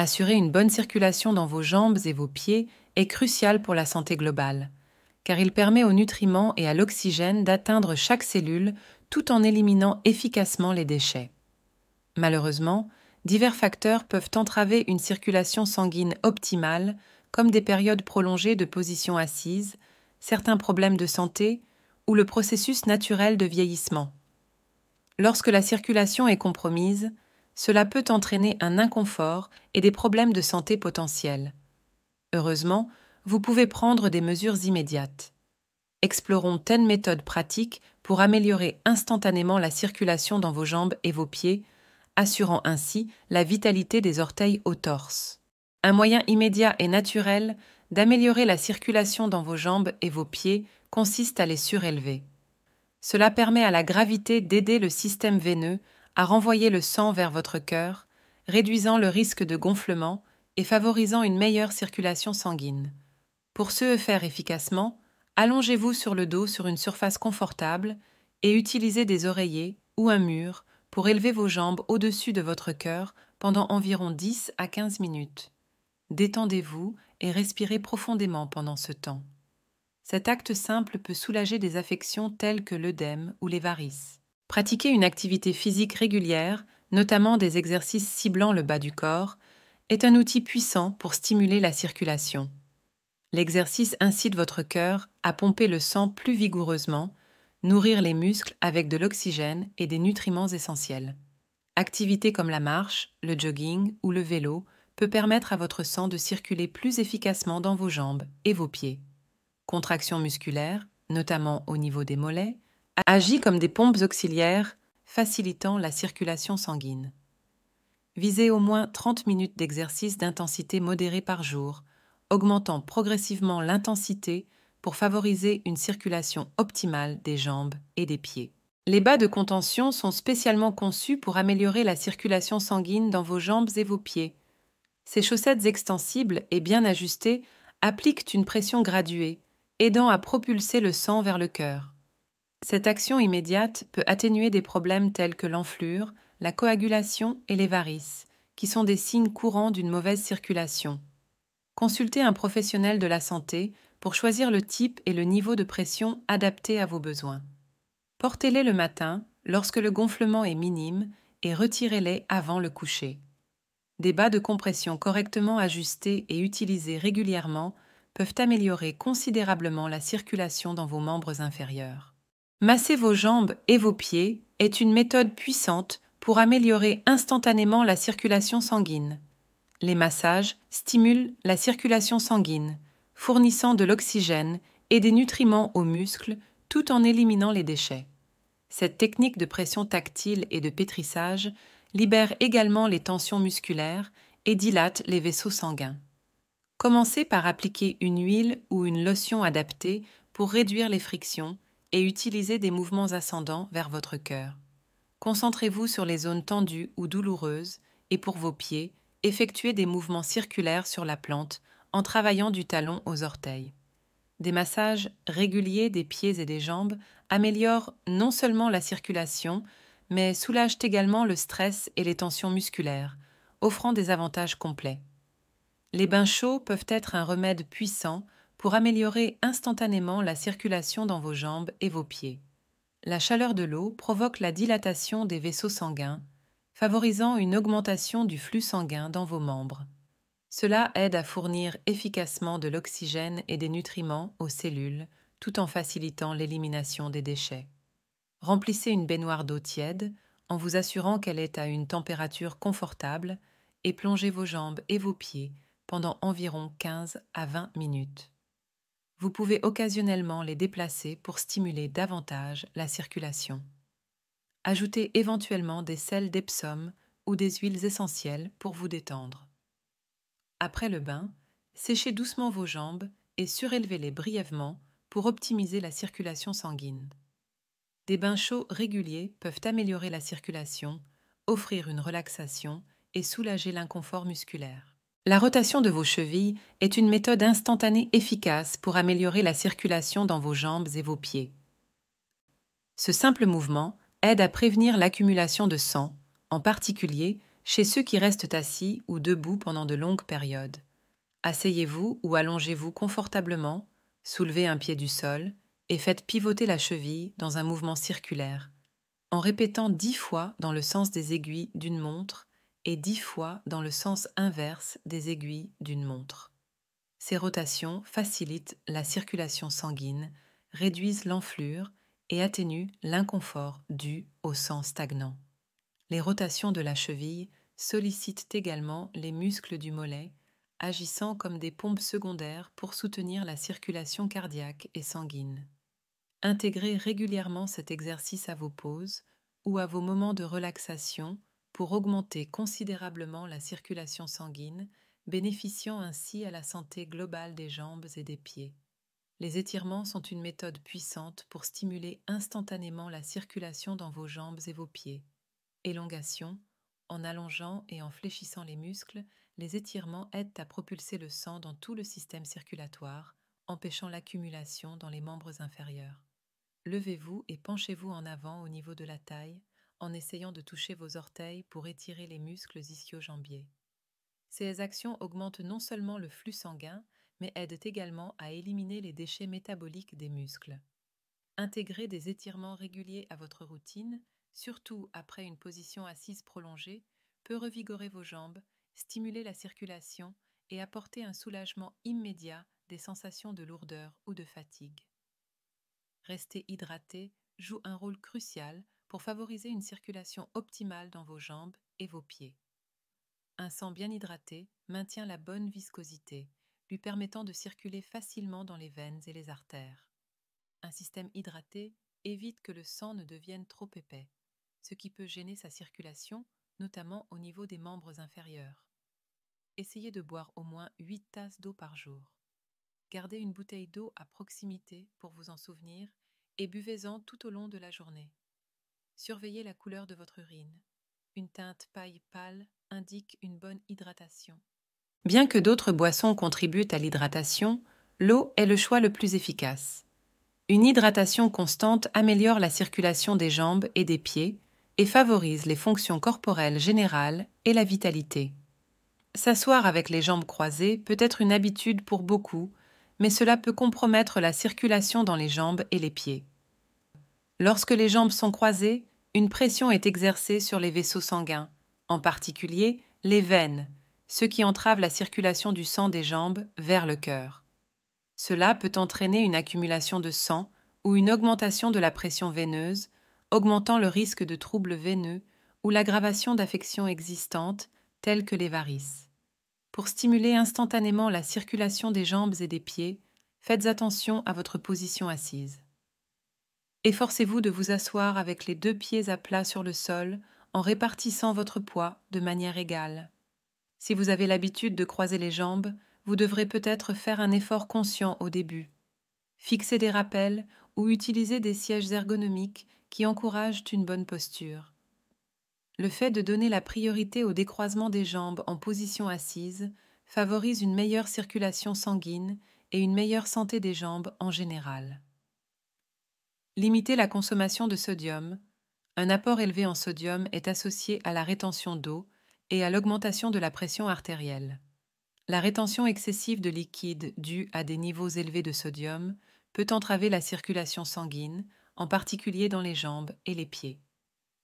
Assurer une bonne circulation dans vos jambes et vos pieds est crucial pour la santé globale, car il permet aux nutriments et à l'oxygène d'atteindre chaque cellule tout en éliminant efficacement les déchets. Malheureusement, divers facteurs peuvent entraver une circulation sanguine optimale, comme des périodes prolongées de position assise, certains problèmes de santé ou le processus naturel de vieillissement. Lorsque la circulation est compromise, cela peut entraîner un inconfort et des problèmes de santé potentiels. Heureusement, vous pouvez prendre des mesures immédiates. Explorons telles méthodes pratiques pour améliorer instantanément la circulation dans vos jambes et vos pieds, assurant ainsi la vitalité des orteils au torse. Un moyen immédiat et naturel d'améliorer la circulation dans vos jambes et vos pieds consiste à les surélever. Cela permet à la gravité d'aider le système veineux à renvoyer le sang vers votre cœur, réduisant le risque de gonflement et favorisant une meilleure circulation sanguine. Pour ce faire efficacement, allongez-vous sur le dos sur une surface confortable et utilisez des oreillers ou un mur pour élever vos jambes au-dessus de votre cœur pendant environ 10 à 15 minutes. Détendez-vous et respirez profondément pendant ce temps. Cet acte simple peut soulager des affections telles que l'œdème ou les varices. Pratiquer une activité physique régulière, notamment des exercices ciblant le bas du corps, est un outil puissant pour stimuler la circulation. L'exercice incite votre cœur à pomper le sang plus vigoureusement, nourrir les muscles avec de l'oxygène et des nutriments essentiels. Activités comme la marche, le jogging ou le vélo peut permettre à votre sang de circuler plus efficacement dans vos jambes et vos pieds. Contraction musculaire, notamment au niveau des mollets, agit comme des pompes auxiliaires facilitant la circulation sanguine. Visez au moins 30 minutes d'exercice d'intensité modérée par jour, augmentant progressivement l'intensité pour favoriser une circulation optimale des jambes et des pieds. Les bas de contention sont spécialement conçus pour améliorer la circulation sanguine dans vos jambes et vos pieds. Ces chaussettes extensibles et bien ajustées appliquent une pression graduée, aidant à propulser le sang vers le cœur. Cette action immédiate peut atténuer des problèmes tels que l'enflure, la coagulation et les varices, qui sont des signes courants d'une mauvaise circulation. Consultez un professionnel de la santé pour choisir le type et le niveau de pression adapté à vos besoins. Portez-les le matin, lorsque le gonflement est minime, et retirez-les avant le coucher. Des bas de compression correctement ajustés et utilisés régulièrement peuvent améliorer considérablement la circulation dans vos membres inférieurs. Masser vos jambes et vos pieds est une méthode puissante pour améliorer instantanément la circulation sanguine. Les massages stimulent la circulation sanguine, fournissant de l'oxygène et des nutriments aux muscles tout en éliminant les déchets. Cette technique de pression tactile et de pétrissage libère également les tensions musculaires et dilate les vaisseaux sanguins. Commencez par appliquer une huile ou une lotion adaptée pour réduire les frictions et utilisez des mouvements ascendants vers votre cœur. Concentrez-vous sur les zones tendues ou douloureuses et pour vos pieds, effectuez des mouvements circulaires sur la plante en travaillant du talon aux orteils. Des massages réguliers des pieds et des jambes améliorent non seulement la circulation, mais soulagent également le stress et les tensions musculaires, offrant des avantages complets. Les bains chauds peuvent être un remède puissant pour améliorer instantanément la circulation dans vos jambes et vos pieds. La chaleur de l'eau provoque la dilatation des vaisseaux sanguins, favorisant une augmentation du flux sanguin dans vos membres. Cela aide à fournir efficacement de l'oxygène et des nutriments aux cellules, tout en facilitant l'élimination des déchets. Remplissez une baignoire d'eau tiède en vous assurant qu'elle est à une température confortable et plongez vos jambes et vos pieds pendant environ 15 à 20 minutes vous pouvez occasionnellement les déplacer pour stimuler davantage la circulation. Ajoutez éventuellement des sels d'Epsom ou des huiles essentielles pour vous détendre. Après le bain, séchez doucement vos jambes et surélevez-les brièvement pour optimiser la circulation sanguine. Des bains chauds réguliers peuvent améliorer la circulation, offrir une relaxation et soulager l'inconfort musculaire. La rotation de vos chevilles est une méthode instantanée efficace pour améliorer la circulation dans vos jambes et vos pieds. Ce simple mouvement aide à prévenir l'accumulation de sang, en particulier chez ceux qui restent assis ou debout pendant de longues périodes. Asseyez-vous ou allongez-vous confortablement, soulevez un pied du sol et faites pivoter la cheville dans un mouvement circulaire, en répétant dix fois dans le sens des aiguilles d'une montre et dix fois dans le sens inverse des aiguilles d'une montre. Ces rotations facilitent la circulation sanguine, réduisent l'enflure et atténuent l'inconfort dû au sang stagnant. Les rotations de la cheville sollicitent également les muscles du mollet, agissant comme des pompes secondaires pour soutenir la circulation cardiaque et sanguine. Intégrez régulièrement cet exercice à vos pauses ou à vos moments de relaxation pour augmenter considérablement la circulation sanguine, bénéficiant ainsi à la santé globale des jambes et des pieds. Les étirements sont une méthode puissante pour stimuler instantanément la circulation dans vos jambes et vos pieds. Élongation, en allongeant et en fléchissant les muscles, les étirements aident à propulser le sang dans tout le système circulatoire, empêchant l'accumulation dans les membres inférieurs. Levez-vous et penchez-vous en avant au niveau de la taille, en essayant de toucher vos orteils pour étirer les muscles ischio-jambiers. Ces actions augmentent non seulement le flux sanguin, mais aident également à éliminer les déchets métaboliques des muscles. Intégrer des étirements réguliers à votre routine, surtout après une position assise prolongée, peut revigorer vos jambes, stimuler la circulation et apporter un soulagement immédiat des sensations de lourdeur ou de fatigue. Rester hydraté joue un rôle crucial pour favoriser une circulation optimale dans vos jambes et vos pieds. Un sang bien hydraté maintient la bonne viscosité, lui permettant de circuler facilement dans les veines et les artères. Un système hydraté évite que le sang ne devienne trop épais, ce qui peut gêner sa circulation, notamment au niveau des membres inférieurs. Essayez de boire au moins 8 tasses d'eau par jour. Gardez une bouteille d'eau à proximité pour vous en souvenir et buvez-en tout au long de la journée. Surveillez la couleur de votre urine. Une teinte paille pâle indique une bonne hydratation. Bien que d'autres boissons contribuent à l'hydratation, l'eau est le choix le plus efficace. Une hydratation constante améliore la circulation des jambes et des pieds et favorise les fonctions corporelles générales et la vitalité. S'asseoir avec les jambes croisées peut être une habitude pour beaucoup, mais cela peut compromettre la circulation dans les jambes et les pieds. Lorsque les jambes sont croisées, une pression est exercée sur les vaisseaux sanguins, en particulier les veines, ce qui entrave la circulation du sang des jambes vers le cœur. Cela peut entraîner une accumulation de sang ou une augmentation de la pression veineuse, augmentant le risque de troubles veineux ou l'aggravation d'affections existantes telles que les varices. Pour stimuler instantanément la circulation des jambes et des pieds, faites attention à votre position assise. Efforcez-vous de vous asseoir avec les deux pieds à plat sur le sol en répartissant votre poids de manière égale. Si vous avez l'habitude de croiser les jambes, vous devrez peut-être faire un effort conscient au début. Fixez des rappels ou utilisez des sièges ergonomiques qui encouragent une bonne posture. Le fait de donner la priorité au décroisement des jambes en position assise favorise une meilleure circulation sanguine et une meilleure santé des jambes en général. Limiter la consommation de sodium. Un apport élevé en sodium est associé à la rétention d'eau et à l'augmentation de la pression artérielle. La rétention excessive de liquide due à des niveaux élevés de sodium peut entraver la circulation sanguine, en particulier dans les jambes et les pieds.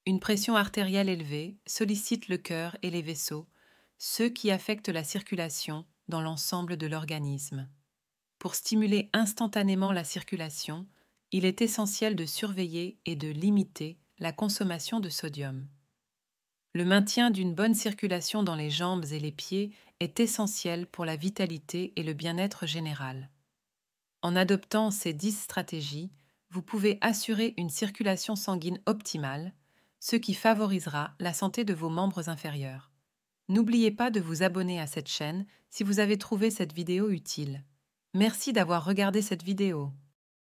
Une pression artérielle élevée sollicite le cœur et les vaisseaux, ceux qui affectent la circulation dans l'ensemble de l'organisme. Pour stimuler instantanément la circulation, il est essentiel de surveiller et de limiter la consommation de sodium. Le maintien d'une bonne circulation dans les jambes et les pieds est essentiel pour la vitalité et le bien-être général. En adoptant ces 10 stratégies, vous pouvez assurer une circulation sanguine optimale, ce qui favorisera la santé de vos membres inférieurs. N'oubliez pas de vous abonner à cette chaîne si vous avez trouvé cette vidéo utile. Merci d'avoir regardé cette vidéo.